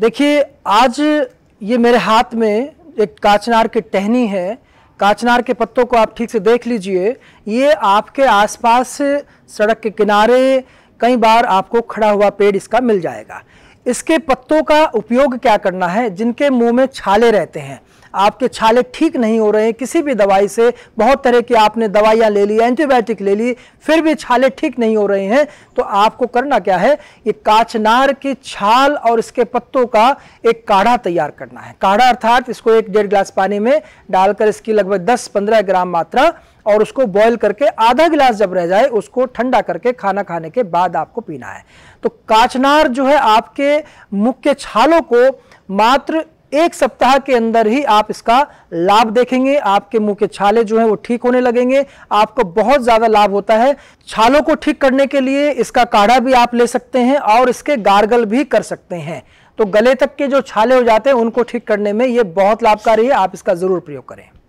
देखिए आज ये मेरे हाथ में एक काचनार की टहनी है काचनार के पत्तों को आप ठीक से देख लीजिए ये आपके आसपास सड़क के किनारे कई बार आपको खड़ा हुआ पेड़ इसका मिल जाएगा इसके पत्तों का उपयोग क्या करना है जिनके मुंह में छाले रहते हैं आपके छाले ठीक नहीं हो रहे हैं किसी भी दवाई से बहुत तरह की आपने दवाइयाँ ले ली एंटीबायोटिक ले ली फिर भी छाले ठीक नहीं हो रहे हैं तो आपको करना क्या है ये काचनार की छाल और इसके पत्तों का एक काढ़ा तैयार करना है काढ़ा अर्थात इसको एक डेढ़ गिलास पानी में डालकर इसकी लगभग दस पंद्रह ग्राम मात्रा और उसको बॉयल करके आधा गिलास जब रह जाए उसको ठंडा करके खाना खाने के बाद आपको पीना है तो काचनार जो है आपके मुख्य छालों को मात्र एक सप्ताह के अंदर ही आप इसका लाभ देखेंगे आपके मुंह के छाले जो है वो ठीक होने लगेंगे आपको बहुत ज़्यादा लाभ होता है छालों को ठीक करने के लिए इसका काढ़ा भी आप ले सकते हैं और इसके गार्गल भी कर सकते हैं तो गले तक के जो छाले हो जाते हैं उनको ठीक करने में ये बहुत लाभकारी है आप इसका ज़रूर प्रयोग करें